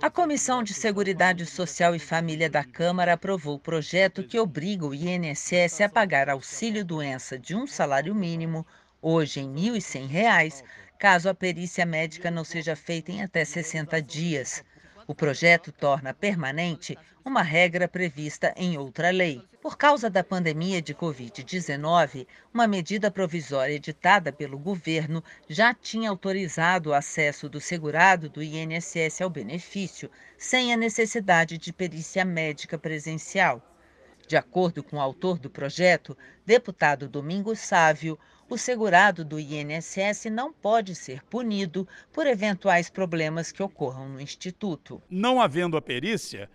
A Comissão de Seguridade Social e Família da Câmara aprovou o projeto que obriga o INSS a pagar auxílio doença de um salário mínimo, hoje em R$ 1.100, caso a perícia médica não seja feita em até 60 dias. O projeto torna permanente uma regra prevista em outra lei. Por causa da pandemia de Covid-19, uma medida provisória editada pelo governo já tinha autorizado o acesso do segurado do INSS ao benefício, sem a necessidade de perícia médica presencial. De acordo com o autor do projeto, deputado Domingos Sávio, o segurado do INSS não pode ser punido por eventuais problemas que ocorram no instituto. Não havendo a perícia,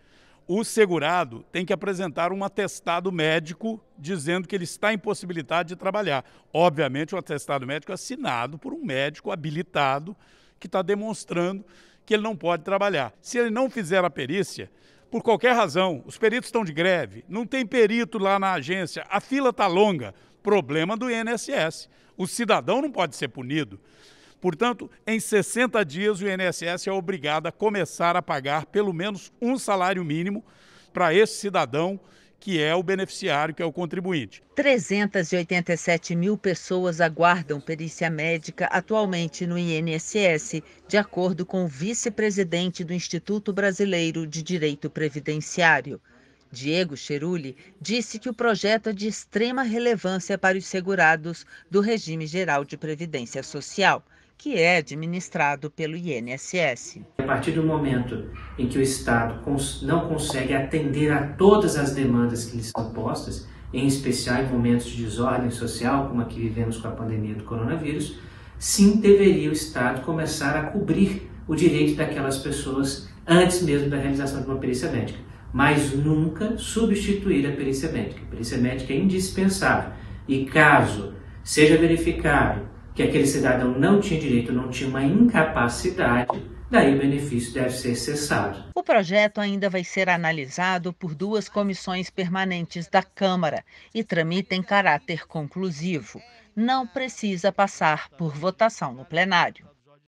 o segurado tem que apresentar um atestado médico dizendo que ele está impossibilitado de trabalhar. Obviamente, o um atestado médico é assinado por um médico habilitado que está demonstrando que ele não pode trabalhar. Se ele não fizer a perícia, por qualquer razão, os peritos estão de greve, não tem perito lá na agência, a fila está longa, problema do INSS. O cidadão não pode ser punido. Portanto, em 60 dias, o INSS é obrigado a começar a pagar pelo menos um salário mínimo para esse cidadão que é o beneficiário, que é o contribuinte. 387 mil pessoas aguardam perícia médica atualmente no INSS, de acordo com o vice-presidente do Instituto Brasileiro de Direito Previdenciário. Diego Cherulli disse que o projeto é de extrema relevância para os segurados do regime geral de previdência social, que é administrado pelo INSS. A partir do momento em que o Estado não consegue atender a todas as demandas que lhe são postas, em especial em momentos de desordem social, como a que vivemos com a pandemia do coronavírus, sim deveria o Estado começar a cobrir o direito daquelas pessoas antes mesmo da realização de uma perícia médica mas nunca substituir a perícia médica. A perícia médica é indispensável e caso seja verificado que aquele cidadão não tinha direito, não tinha uma incapacidade, daí o benefício deve ser cessado. O projeto ainda vai ser analisado por duas comissões permanentes da Câmara e tramita em caráter conclusivo. Não precisa passar por votação no plenário.